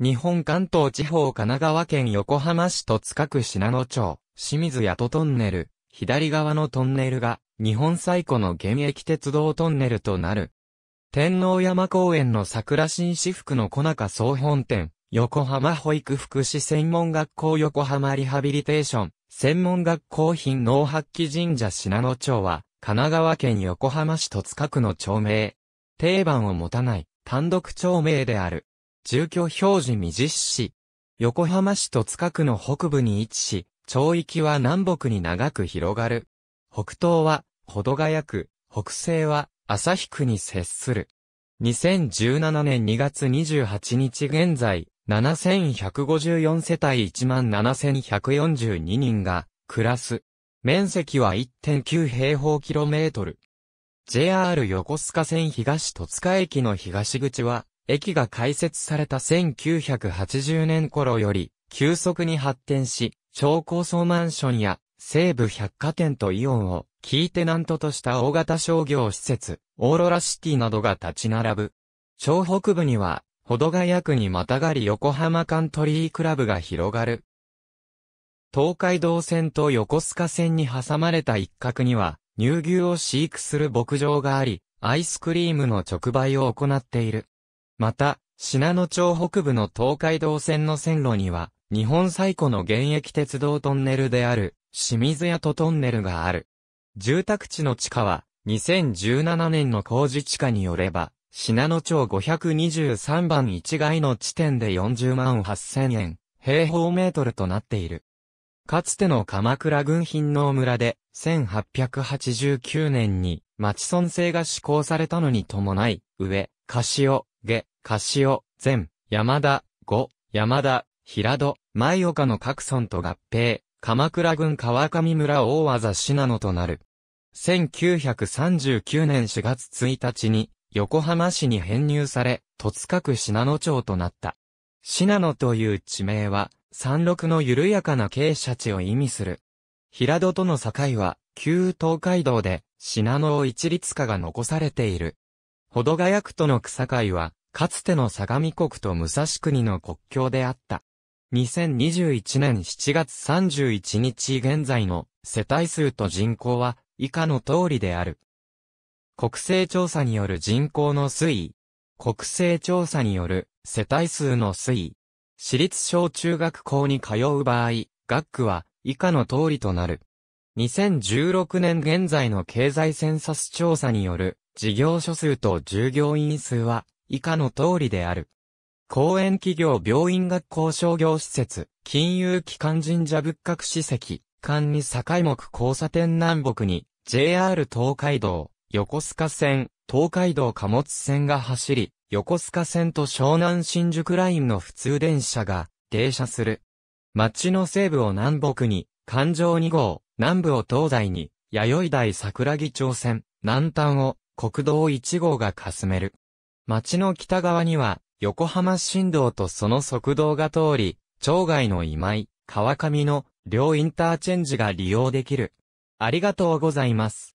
日本関東地方神奈川県横浜市戸塚区品野町、清水谷トンネル、左側のトンネルが、日本最古の現役鉄道トンネルとなる。天皇山公園の桜新市。服の小中総本店、横浜保育福祉専門学校横浜リハビリテーション、専門学校品農発揮神社品野町は、神奈川県横浜市戸塚区の町名。定番を持たない、単独町名である。住居表示未実施。横浜市戸塚区の北部に位置し、町域は南北に長く広がる。北東は、ほどがやく、北西は、旭区に接する。2017年2月28日現在、7154世帯17142人が暮らす。面積は1.9平方キロメートル。JR 横須賀線東戸塚駅の東口は、駅が開設された1980年頃より、急速に発展し、超高層マンションや西部百貨店とイオンを、キーテナントとした大型商業施設、オーロラシティなどが立ち並ぶ。超北部には、ほどがくにまたがり横浜カントリークラブが広がる。東海道線と横須賀線に挟まれた一角には、乳牛を飼育する牧場があり、アイスクリームの直売を行っている。また、品野町北部の東海道線の線路には、日本最古の現役鉄道トンネルである、清水屋とトンネルがある。住宅地の地下は、2017年の工事地下によれば、品野町523番1街の地点で40万8000円、平方メートルとなっている。かつての鎌倉軍品の村で、1889年に町村制が施行されたのに伴い、上、柏、下、カシオ、前、山田、後、山田、平戸、前岡の各村と合併、鎌倉郡川上村大技信濃となる。1939年4月1日に、横浜市に編入され、戸塚区信濃町となった。信濃という地名は、山麓の緩やかな傾斜地を意味する。平戸との境は、旧東海道で、信濃を一律化が残されている。保土ヶ谷区との草会は、かつての相模国と武蔵国の国境であった。2021年7月31日現在の世帯数と人口は以下の通りである。国勢調査による人口の推移。国勢調査による世帯数の推移。私立小中学校に通う場合、学区は以下の通りとなる。2016年現在の経済センサス調査による事業所数と従業員数は以下の通りである。公園企業病院学校商業施設、金融機関神社仏閣史跡、管理境目交差点南北に JR 東海道、横須賀線、東海道貨物線が走り、横須賀線と湘南新宿ラインの普通電車が停車する。町の西部を南北に、環状2号、南部を東西に、弥生台桜木町線、南端を国道1号がかすめる。町の北側には、横浜新道とその側道が通り、町外の今井、川上の両インターチェンジが利用できる。ありがとうございます。